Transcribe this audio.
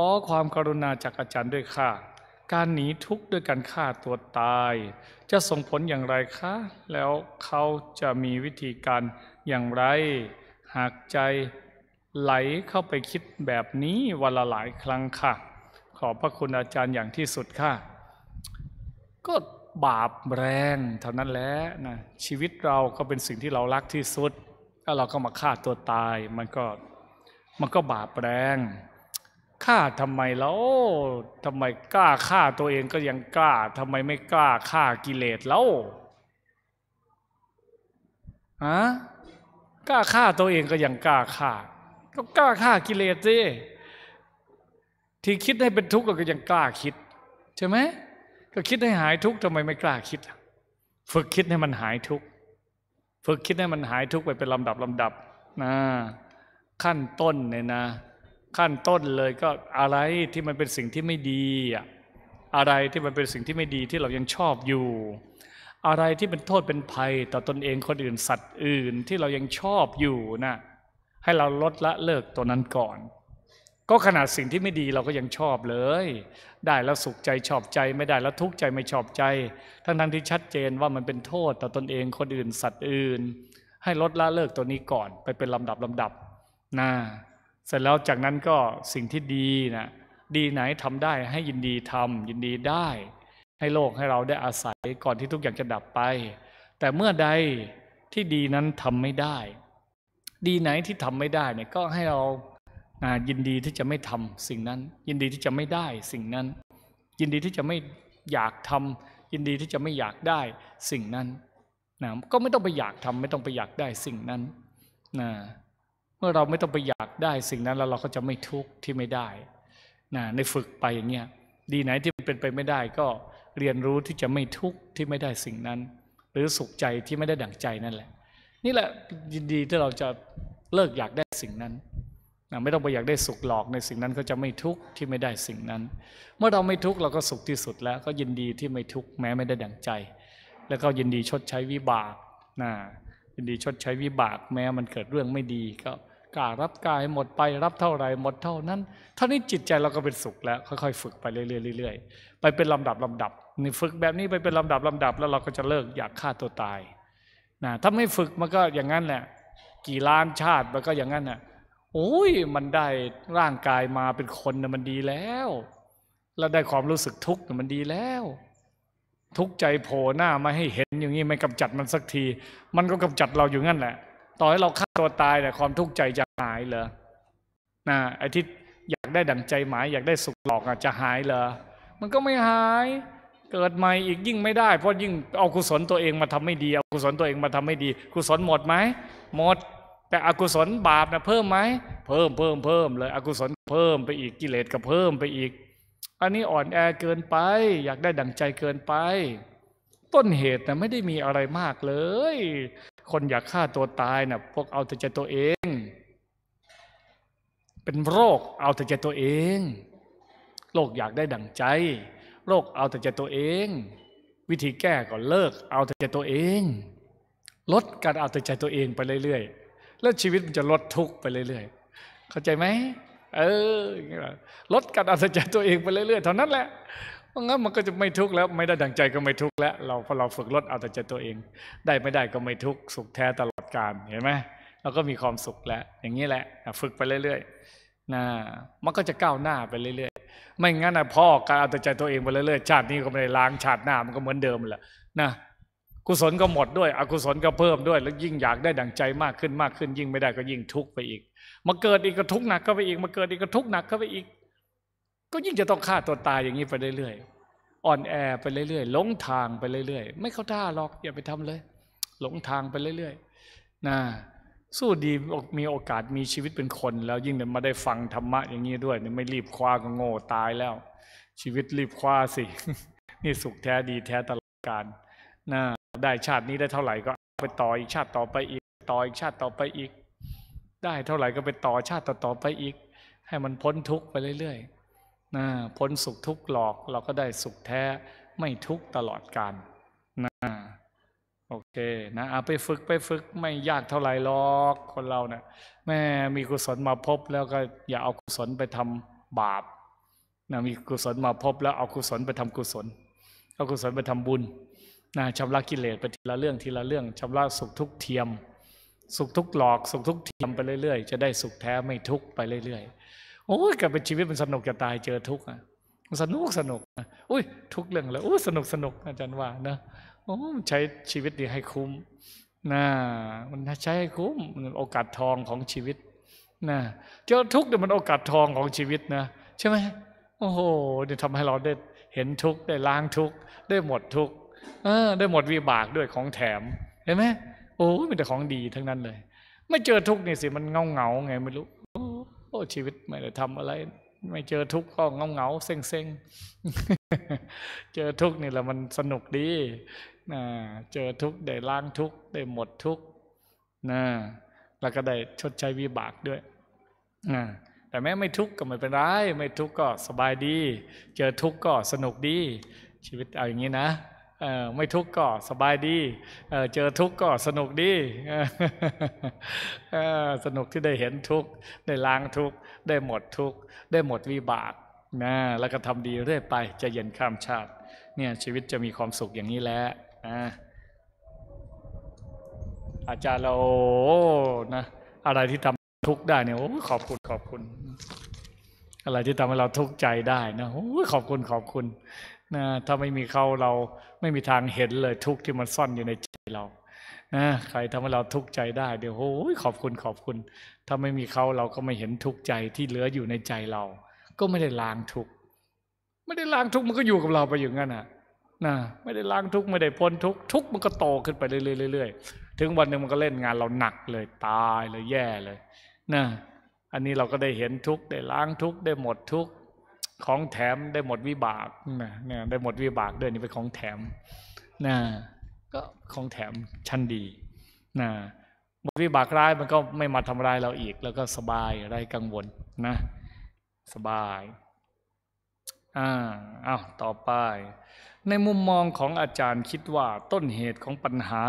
ขอความกรุณาจากอาจารย์ด้วยค่ะ การหนีทุกข์ด้วยการฆ่าตัวตาย จะส่งผลอย่างไรคะ แล้วเขาจะมีวิธีการอย่างไร หากใจไหลเข้าไปคิดแบบนี้วันละหลายครั้งค่ะ ขอพระคุณอาจารย์อย่างที่สุดค่ะ ก็บาปแรงเท่านั้นแหละนะชีวิตเราก็เป็นสิ่งที่เรารักที่สุดแล้วเราก็มาฆ่าตัวตายมันก็มันก็บาปแรงฆ่าทำไมแล้วทำไมกล้าฆ่าตัวเองก็ยังกล้า ทำไมไม่กล้าฆ่ากิเลสแล้วฮะกล้าฆ่าตัวเองก็ยังกล้าฆ่าก็กล้าฆ่ากิเลสสิที่คิดให้เป็นทุกข์ก็ยังกล้าคิดใช่ไหมก็คิดให้หายทุกข์ทำไมไม่กล้าคิดฝึกคิดให้มันหายทุกข์ฝึกคิดให้มันหายทุกข์ไปเป็นลำดับลำดับนะขั้นต้นเนี่ยนะขั้นต้นเลยก็อะไรที่มันเป็นสิ่งที่ไม่ดีอะไรที่มันเป็นสิ่งที่ไม่ดีที่เรายังชอบอยู่ อะไรที่เป็นโทษเป็นภัยต่อตอนเองคนอื่นสัตว์อื่นที่เรายังชอบอยู่นะให้เราลดละเลิกตัวนั้นก่อน ก็ขนาดสิ่งที่ไม่ดีเราก็ยังชอบเลย ได้แล้วสุขใจชอบใจไม่ได้แล้วทุกข์ใจไม่ชอบใจ ทั้งทั้งที่ชัดเจนว่ามันเป็นโทษต่อตอนเองคนอื่นสัตว์อื่น ให้ลดละเลิกตัวนี้ก่อน ไปเป็นลำดับลำดับนะเสร็จแล้วจากนั้นก็สิ่งที่ดีนะดีไหนทำได้ให้ยินดีทำ ยินดีได้ ให้โลกให้เราได้อาศัยก่อนที่ทุกอย่างจะดับไป แต่เมื่อใดที่ดีนั้นทำไม่ได้ ดีไหนที่ทำไม่ได้เนี่ย ก็ให้เรายินดีที่จะไม่ทำสิ่งนั้น ยินดีที่จะไม่ได้ สิ่งนั้น ยินดีที่จะไม่อยากทำ ยินดีที่จะไม่อยากได้ สิ่งนั้นนะก็ไม่ต้องไปอยากทำ ไม่ต้องไปอยากได้สิ่งนั้น นะมื่อเราไม่ต้องไปอยากได้สิ่งนั้นแล้วเราก็จะไม่ทุกข์ที่ไม่ได้นะในฝึกไปอย่างเงี้ย ดีไหนที่เป็นไปไม่ได้ ก็เรียนรู้ที่จะไม่ทุกข์ที่ไม่ได้สิ่งนั้น หรือสุขใจที่ไม่ได้ดั่งใจนั่นแหละ นี่แหละยินดีที่เราจะเลิกอยากได้สิ่งนั้นนะไม่ต้องไปอยากได้สุขหลอกในสิ่งนั้นก็จะไม่ทุกข์ที่ไม่ได้สิ่งนั้น เมื่อเราไม่ทุกข์เราก็สุขที่สุดแล้วก็ยินดีที่ไม่ทุกข์แม้ไม่ได้ดั่งใจ แล้วก็ยินดีชดใช้วิบากนะยินดีชดใช้วิบากแม้ มันเกิดเรื่องไม่ดีก็การับกายหมดไปรับเท่าไรหมดเท่านั้น เท่านี้จิตใจเราก็เป็นสุขแล้วค่อยๆฝึกไปเรื่อยๆไปเป็นลำดับลำดับนี่ฝึกแบบนี้ไปเป็นลำดับลำดับแล้วเราก็จะเลิก อยากฆ่าตัวตายนะถ้าไม่ฝึกมันก็อย่างนั้นแหละกี่ล้านชาติมันก็อย่างนั้นน่ะโอ้ยมันได้ร่างกายมาเป็นคนนะมันดีแล้วแล้วได้ความรู้สึกทุกข์มันดีแล้ว ทุกใจโผล่หน้ามาให้เห็นอย่างนี้ไม่กำจัดมันสักที มันก็กำจัดเราอยู่งั้นแหละต่อให้เราฆ่าตัวตายแต่ความทุกข์ใจจะหายเหรอนะไอ้ที่อยากได้ดั่งใจหมายอยากได้สุขหลอกอ่ะจะหายเหรอมันก็ไม่หาย เกิดใหม่อีกยิ่งไม่ได้ เพราะยิ่งเอากุศลตัวเองมาทำไม่ดีเอากุศลตัวเองมาทำไม่ดีกุศลหมดไหมหมด แต่อกุศลบาปนะเพิ่มไหม เพิ่มเพิ่มเพิ่มเลย อกุศลเพิ่มไปอีกกิเลสก็เพิ่มไปอีก อันนี้อ่อนแอเกินไป อยากได้ดั่งใจเกินไป ต้นเหตุนะไม่ได้มีอะไรมากเลยคนอยากฆ่าตัวตายนะ่ะ พวกเอาแต่ใจตัวเอง เป็นโรคเอาแต่ใจตัวเองโรคอยากได้ดั่งใจ โรคเอาแต่ใจตัวเอง วิธีแก้ก็เลิกเอาแต่ใจตัวเอง ลดการเอาแต่ใจตัวเองไปเรื่อยๆ แล้วชีวิตมันจะลดทุกข์ไปเรื่อยๆเข้าใจไหมเออลดการเอาแต่ใจตัวเองไปเรื่อยๆเท่านั้น แหละเพราะงั้นมันก็จะไม่ทุกข์แล้วไม่ได้ดังใจก็ไม่ทุกข์แล้ว เราพอเราฝึกลดเอาแต่ใจตัวเอง ได้ไม่ได้ก็ไม่ทุกข์สุขแท้ตลอดกาลเห็นไหมเราก็มีความสุขแล้วอย่างนี้แหละฝึกไปเรื่อยๆนะมันก็จะก้าวหน้าไปเรื่อยๆ ไม่งั้นนะพ่อการเอาแต่ใจตัวเองไปเรื่อยๆชาตินี้ก็ไม่ได้ล้างชาติหน้ามันก็เหมือนเดิมแหละนะกุศลก็หมดด้วย อกุศลก็เพิ่มด้วย แล้วยิ่งอยากได้ดั่งใจมากขึ้นมากขึ้นยิ่งไม่ได้ก็ยิ่งทุกข์ไปอีกมาเกิดอีกก็ทุกข์หนักเข้าไปอีกมาเกิดอีกก็ทุกข์หนักก็ไปอีก ก็ยิ่งจะต้องฆ่าตัวตายอย่างนี้ไปเรื่อยๆอ่อนแอไปเรื่อยๆ หลงทางไปเรื่อยๆ ไม่เข้าท่าหรอกอย่าไปทำเลย หลงทางไปเรื่อยๆ นะ สู้ดีมีโอกาสมีชีวิตเป็นคนแล้วยิ่งมาได้ฟังธรรมะอย่างนี้ด้วยเนี่ยไม่รีบคว้าก็โง่ตายแล้ว ชีวิตรีบคว้าสิ นี่สุขแท้ดีแท้ตลอดกาลนะ ได้ชาตินี้ได้เท่าไหร่ก็ ไปต่ออีกชาติต่อไปอีก ต่ออีกชาติต่อไปอีก ได้เท่าไหร่ก็ไปต่อชาติต่อไปอีก ให้มันพ้นทุกข์ไปเรื่อยๆนะพ้นสุขทุกข์หลอกเราก็ได้สุขแท้ไม่ทุกข์ตลอดกาลนะโอเคนะเอาไปฝึกไปฝึกไม่ยากเท่าไหร่หรอกคนเราเนะี่ยแม่มีกุศลมาพบแล้วก็ อย่าเอากุศลไปทำบาปนะมีกุศลมาพบ แล้วเอากุศลไปทำกุศล เอากุศลไปทำบุญนะชำระกิเลสไปทีละเรื่องทีละเรื่องชำระสุขทุกเทียม สุขทุกหลอกสุขทุกเทียม ไปเรื่อยๆ จะได้สุขแท้ไม่ทุกไปเรื่อยๆโอ้ยกลับเป็นชีวิตมันสนุกจะตายเจอทุกข์อ่ะมันสนุกสนุกอุ้ยทุกเรื่องเลยโอ้สนุกสนุกอาจารย์ว่านะ โอ้ใช้ชีวิตดีให้คุ้มนะมันใช้ให้คุ้ม โอกาสทองของชีวิตนะเจอทุกข์เนี่ยมันโอกาสทองของชีวิต นะใช่ไหมโอ้โหเนี่ยทำให้เราได้เห็นทุกข์ได้ล้างทุกข์ได้หมดทุกข์ได้หมดวิบากด้วยของแถมเห็นไหมโอ้ยมันแต่ของดีทั้งนั้นเลย ไม่เจอทุกข์นี่สิมันเงาเงาไงไม่รู้ชีวิตไม่ได้ทำอะไร ไม่เจอทุกข์ก็เงาเงาเซ็งเซ็งเจอทุกข์นี่แหละมันสนุกดีนะเจอทุกข์ได้ล้างทุกข์ได้หมดทุกข์นะแล้วก็ได้ชดใช้วิบากด้วยนะแต่แม้ไม่ทุกข์ก็ไม่เป็นไรไม่ทุกข์ก็สบายดี เจอทุกข์ก็สนุกดี ชีวิตเอาอย่างนี้นะไม่ทุกข์ก็สบายดี เจอทุกข์ก็สนุกดีสนุกที่ได้เห็นทุกข์ ได้ล้างทุกข์ ได้หมดทุกข์ ได้หมดวิบาก นะ แล้วก็ทำดีเรื่อยไป จะเย็นข้ามชาติ เนี่ยชีวิตจะมีความสุขอย่างนี้แหละนะอาจารย์เรานะ อะไรที่ทำทุกข์ได้เนี่ย โอ้ขอบคุณ ขอบคุณ อะไรที่ทำให้เราทุกข์ใจได้นะโอ้ขอบคุณขอบคุณนะถ้าไม่มีเขาเราไม่มีทางเห็นเลยทุกข์ที่มันซ่อนอยู่ในใจเรานะใครทำให้เราทุกข์ใจได้ เดี๋ยวโอ้ยขอบคุณขอบคุณ ถ้าไม่มีเขาเราก็ไม่เห็นทุกข์ใจที่เหลืออยู่ในใจเรา ก็ไม่ได้ล้างทุกข์ ไม่ได้ล้างทุกข์มันก็อยู่กับเราไปอย่างนั้นอ่ะนะไม่ได้ล้างทุกข์ ไม่ได้พ้นทุกข์ทุกข์มันก็โตขึ้นไปเรื่อยๆ ถึงวันหนึ่งมันก็เล่นงานเราหนักเลยตายเลยแย่เลยนะอันนี้เราก็ได้เห็นทุกข์ได้ล้างทุกข์ได้หมดทุกข์ของแถมได้หมดวิบากนะเนี่ยได้หมดวิบากด้วยนี่เป็นของแถมนะก็ของแถมชั้นดีนะหมดวิบากร้ายมันก็ไม่มาทำร้ายเราอีกแล้วก็สบายไร้กังวลนะสบาย อ่าเอาต่อไป ในมุมมองของอาจารย์คิดว่าต้นเหตุของปัญหา